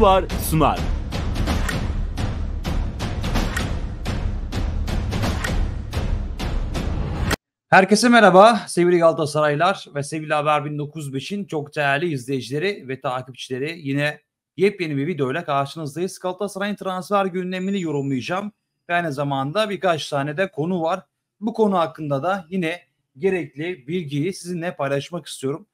var sunar. Herkese merhaba sevgili Galatasaraylar ve sevgili Haber 1905'in çok değerli izleyicileri ve takipçileri. Yine yepyeni bir videoyla karşınızdayız. Galatasaray'ın transfer gündemini yorumlayacağım ve aynı zamanda birkaç tane de konu var. Bu konu hakkında da yine gerekli bilgiyi sizinle paylaşmak istiyorum.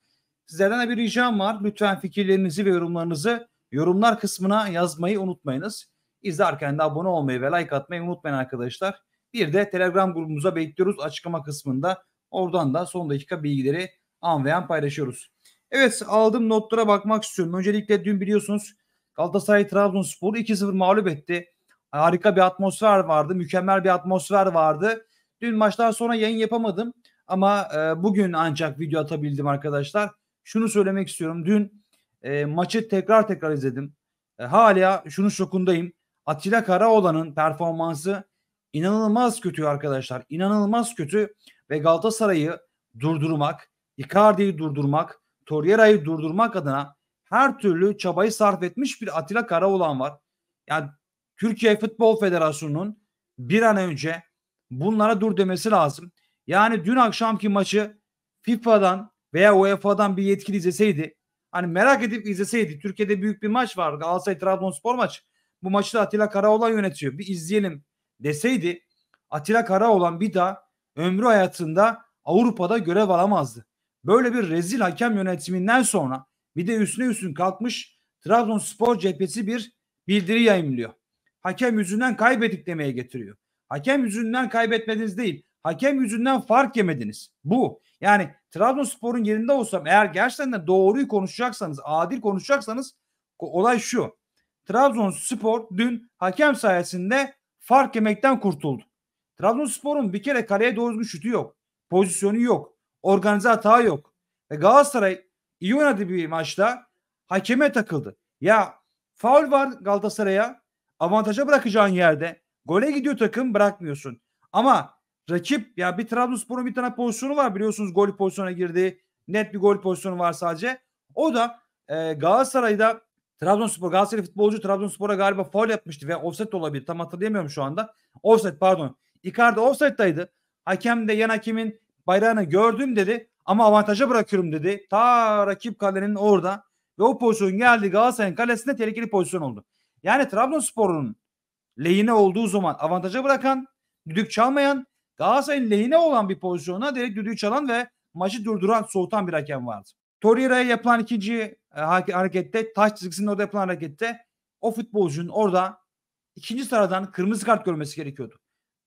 Sizlerden de bir ricam var. Lütfen fikirlerinizi ve yorumlarınızı Yorumlar kısmına yazmayı unutmayınız. İzlerken de abone olmayı ve like atmayı unutmayın arkadaşlar. Bir de Telegram grubumuza bekliyoruz açıklama kısmında. Oradan da son dakika bilgileri an ve an paylaşıyoruz. Evet aldığım notlara bakmak istiyorum. Öncelikle dün biliyorsunuz Galatasaray Trabzonspor 2-0 mağlup etti. Harika bir atmosfer vardı. Mükemmel bir atmosfer vardı. Dün maçtan sonra yayın yapamadım ama e, bugün ancak video atabildim arkadaşlar. Şunu söylemek istiyorum. Dün e, maçı tekrar tekrar izledim. E, hala şunun şokundayım. Atilla Karaoğlan'ın performansı inanılmaz kötü arkadaşlar. İnanılmaz kötü ve Galatasaray'ı durdurmak, Icardi'yi durdurmak, Torreira'yı durdurmak adına her türlü çabayı sarf etmiş bir Atilla Karaoğlan var. Yani Türkiye Futbol Federasyonu'nun bir an önce bunlara dur demesi lazım. Yani dün akşamki maçı FIFA'dan veya UEFA'dan bir yetkili izleseydi hani merak edip izleseydi. Türkiye'de büyük bir maç var. Galatasaray Trabzonspor maç. Bu maçı da Atilla Karaoğlan yönetiyor. Bir izleyelim deseydi Atilla Karaoğlan bir daha ömrü hayatında Avrupa'da görev alamazdı. Böyle bir rezil hakem yönetiminden sonra bir de üstüne üstün kalkmış Trabzonspor cephesi bir bildiri yayımlıyor. Hakem yüzünden kaybettik demeye getiriyor. Hakem yüzünden kaybetmediniz değil. Hakem yüzünden fark yemediniz. Bu. Yani Trabzonspor'un yerinde olsam eğer gerçekten de doğruyu konuşacaksanız, adil konuşacaksanız olay şu. Trabzonspor dün hakem sayesinde fark yemekten kurtuldu. Trabzonspor'un bir kere kaleye doğru bir şutu yok. Pozisyonu yok. Organize hata yok. Ve Galatasaray iyi oynadı bir maçta hakeme takıldı. Ya faul var Galatasaray'a. Avantaja bırakacağın yerde. Gole gidiyor takım bırakmıyorsun. Ama rakip ya bir Trabzonspor'un bir tane pozisyonu var biliyorsunuz gol pozisyona girdi, net bir gol pozisyonu var sadece. O da e, Galatasaray'da Trabzonspor Galatasaray futbolcu Trabzonspor'a galiba faul yapmıştı ve offset olabilir. Tam hatırlayamıyorum şu anda. Offset pardon. Icardi offset'taydı. Hakem de yan hakemin bayrağını gördüm dedi ama avantaja bırakıyorum dedi. Ta rakip kalenin orada ve o pozisyon geldi Galatasaray'ın kalesinde tehlikeli pozisyon oldu. Yani Trabzonspor'un lehine olduğu zaman avantaja bırakan, düdük çalmayan Galatasaray'ın lehine olan bir pozisyona direkt düdüğü çalan ve maçı durduran, soğutan bir hakem vardı. Torreira'ya yapılan ikinci e, harekette, taş çizgisinin orada yapılan harekette o futbolcunun orada ikinci sıradan kırmızı kart görmesi gerekiyordu.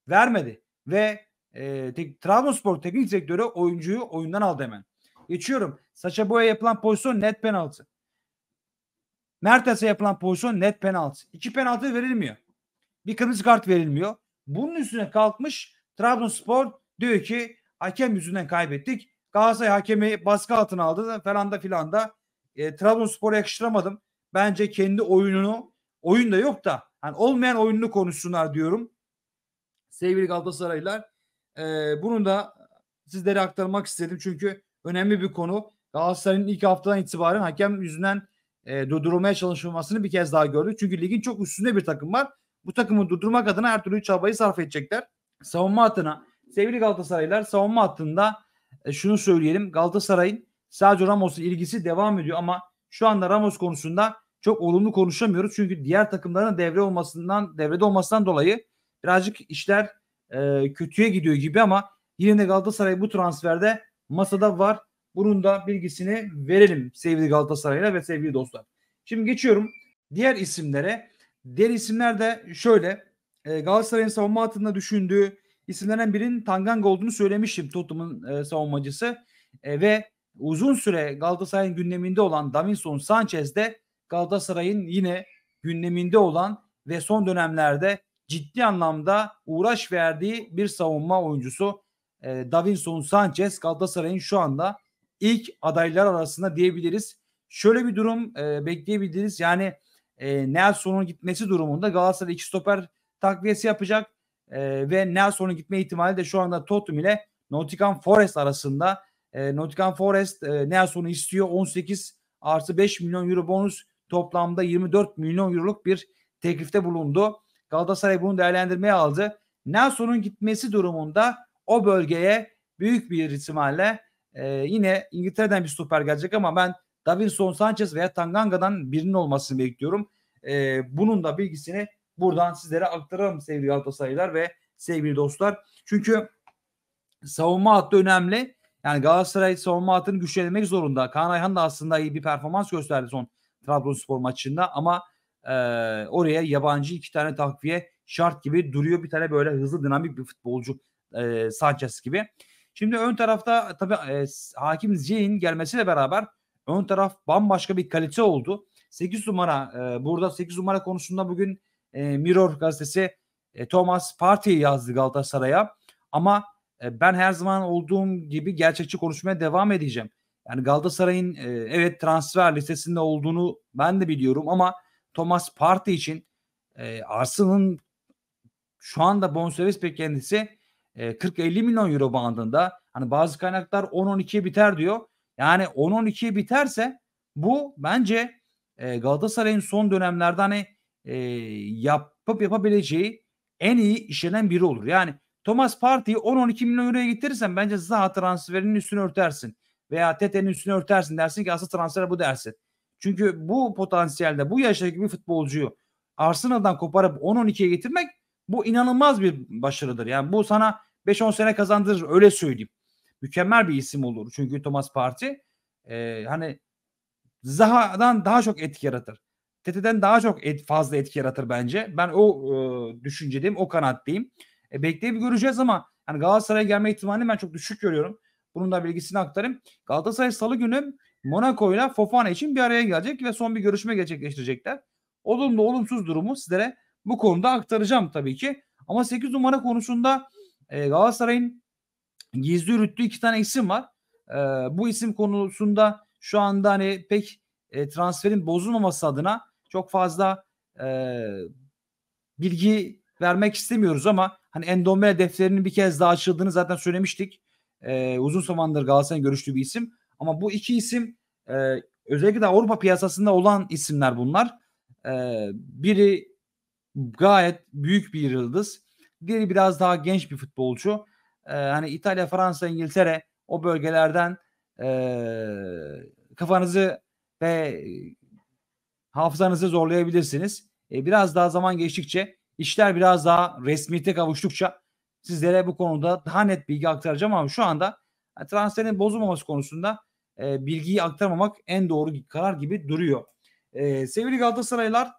Vermedi ve e, tek, Trabzonspor teknik direktörü oyuncuyu oyundan aldı hemen. Geçiyorum. Saça Boya yapılan pozisyon net penaltı. Mertens'e yapılan pozisyon net penaltı. İki penaltı verilmiyor. Bir kırmızı kart verilmiyor. Bunun üstüne kalkmış Trabzonspor diyor ki hakem yüzünden kaybettik. Galatasaray hakemi baskı altına aldı falan da filan da. E, Trabzonspor'a yakıştıramadım. Bence kendi oyununu oyun da yok da yani olmayan oyununu konuşsunlar diyorum. Sevgili Galatasaraylılar e, bunu da sizlere aktarmak istedim. Çünkü önemli bir konu. Galatasaray'ın ilk haftadan itibaren hakem yüzünden e, durdurulmaya çalışılmasını bir kez daha gördük. Çünkü ligin çok üstünde bir takım var. Bu takımı durdurmak adına her türlü çabayı sarf edecekler savunma hattına sevgili Galatasaraylar savunma hattında e, şunu söyleyelim. Galatasaray'ın sadece Ramos'un ilgisi devam ediyor ama şu anda Ramos konusunda çok olumlu konuşamıyoruz. Çünkü diğer takımların devre olmasından devrede olmasından dolayı birazcık işler e, kötüye gidiyor gibi ama yine de Galatasaray bu transferde masada var. Bunun da bilgisini verelim sevgili Galatasaray'la ve sevgili dostlar. Şimdi geçiyorum diğer isimlere. Diğer isimler de şöyle. Ee, Galatasaray'ın savunma hattında düşündüğü isimlerden birinin Tanganga olduğunu söylemiştim Tottenham'ın e, savunmacısı. E, ve uzun süre Galatasaray'ın gündeminde olan Davinson Sanchez de Galatasaray'ın yine gündeminde olan ve son dönemlerde ciddi anlamda uğraş verdiği bir savunma oyuncusu. E, Davinson Sanchez Galatasaray'ın şu anda ilk adaylar arasında diyebiliriz. Şöyle bir durum e, bekleyebiliriz. Yani e, Nelson'un gitmesi durumunda Galatasaray iki stoper takviyesi yapacak. E, ve Nelson'un gitme ihtimali de şu anda Tottenham ile Nottingham Forest arasında. E, Nottingham Forest e, Nelson'u istiyor. 18 artı 5 milyon euro bonus toplamda 24 milyon euroluk bir teklifte bulundu. Galatasaray bunu değerlendirmeye aldı. Nelson'un gitmesi durumunda o bölgeye büyük bir ihtimalle e, yine İngiltere'den bir stoper gelecek ama ben Davinson Sanchez veya Tanganga'dan birinin olmasını bekliyorum. E, bunun da bilgisini buradan sizlere aktaralım sevgili Galatasaraylılar ve sevgili dostlar. Çünkü savunma hattı önemli. Yani Galatasaray savunma hattını güçlenmek zorunda. Kaan Ayhan da aslında iyi bir performans gösterdi son Trabzonspor maçında ama e, oraya yabancı iki tane takviye şart gibi duruyor. Bir tane böyle hızlı dinamik bir futbolcu e, Sanchez gibi. Şimdi ön tarafta tabii e, Hakim Ziyeh'in gelmesiyle beraber ön taraf bambaşka bir kalite oldu. 8 numara e, burada 8 numara konusunda bugün e, Mirror gazetesi e, Thomas Partey yazdı Galatasaray'a. Ama e, ben her zaman olduğum gibi gerçekçi konuşmaya devam edeceğim. Yani Galatasaray'ın e, evet transfer listesinde olduğunu ben de biliyorum ama Thomas Partey için e, Arsenal'ın şu anda bonservis beklentisi e, 40-50 milyon euro bandında. Hani bazı kaynaklar 10-12'ye biter diyor. Yani 10-12'ye biterse bu bence e, Galatasaray'ın son dönemlerde hani e, yapıp yapabileceği en iyi işlenen biri olur. Yani Thomas Partey'i 10-12 milyon euroya getirirsen bence Zaha transferinin üstünü örtersin. Veya Tete'nin üstünü örtersin dersin ki asıl transfer bu dersin. Çünkü bu potansiyelde bu yaştaki bir futbolcuyu Arsenal'dan koparıp 10-12'ye getirmek bu inanılmaz bir başarıdır. Yani bu sana 5-10 sene kazandırır öyle söyleyeyim. Mükemmel bir isim olur çünkü Thomas Partey e, hani Zaha'dan daha çok etki yaratır. TT'den daha çok et, fazla etki yaratır bence. Ben o e, düşüncedeyim, o kanattayım. E, bekleyip göreceğiz ama yani Galatasaray'a gelme ihtimalini ben çok düşük görüyorum. Bunun da bilgisini aktarayım. Galatasaray salı günü Monaco ile Fofana için bir araya gelecek ve son bir görüşme gerçekleştirecekler. Olumlu olumsuz durumu sizlere bu konuda aktaracağım tabii ki. Ama 8 numara konusunda e, Galatasaray'ın gizli yürüttüğü iki tane isim var. E, bu isim konusunda şu anda hani pek e, transferin bozulmaması adına çok fazla e, bilgi vermek istemiyoruz ama hani Endombele defterinin bir kez daha açıldığını zaten söylemiştik. E, uzun zamandır Galatasaray'ın görüştüğü bir isim. Ama bu iki isim e, özellikle de Avrupa piyasasında olan isimler bunlar. E, biri gayet büyük bir yıldız. Diğeri biraz daha genç bir futbolcu. E, hani İtalya, Fransa, İngiltere o bölgelerden e, kafanızı ve hafızanızı zorlayabilirsiniz. E, biraz daha zaman geçtikçe işler biraz daha resmiyete kavuştukça sizlere bu konuda daha net bilgi aktaracağım ama şu anda e, transferin bozulmaması konusunda e, bilgiyi aktarmamak en doğru karar gibi duruyor. E, sevgili Galatasaraylar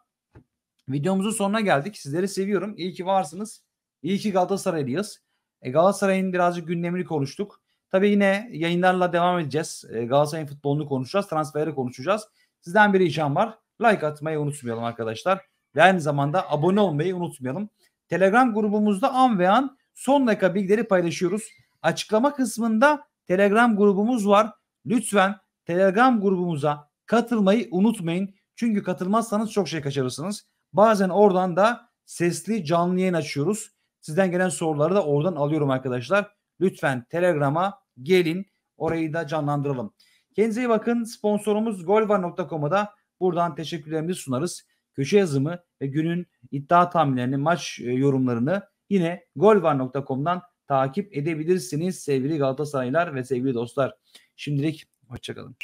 videomuzun sonuna geldik. Sizleri seviyorum. İyi ki varsınız. İyi ki Galatasaraylıyız. E, Galatasaray'ın birazcık gündemini konuştuk. Tabii yine yayınlarla devam edeceğiz. E, Galatasaray'ın futbolunu konuşacağız. Transferleri konuşacağız. Sizden bir ricam var. Like atmayı unutmayalım arkadaşlar. Ve aynı zamanda abone olmayı unutmayalım. Telegram grubumuzda an ve an son dakika bilgileri paylaşıyoruz. Açıklama kısmında Telegram grubumuz var. Lütfen Telegram grubumuza katılmayı unutmayın. Çünkü katılmazsanız çok şey kaçırırsınız. Bazen oradan da sesli canlı yayın açıyoruz. Sizden gelen soruları da oradan alıyorum arkadaşlar. Lütfen Telegram'a gelin. Orayı da canlandıralım. Kendinize iyi bakın. Sponsorumuz golvar.com'a da Buradan teşekkürlerimizi sunarız. Köşe yazımı ve günün iddia tahminlerini, maç e, yorumlarını yine golvar.com'dan takip edebilirsiniz sevgili Galatasaraylar ve sevgili dostlar. Şimdilik hoşçakalın.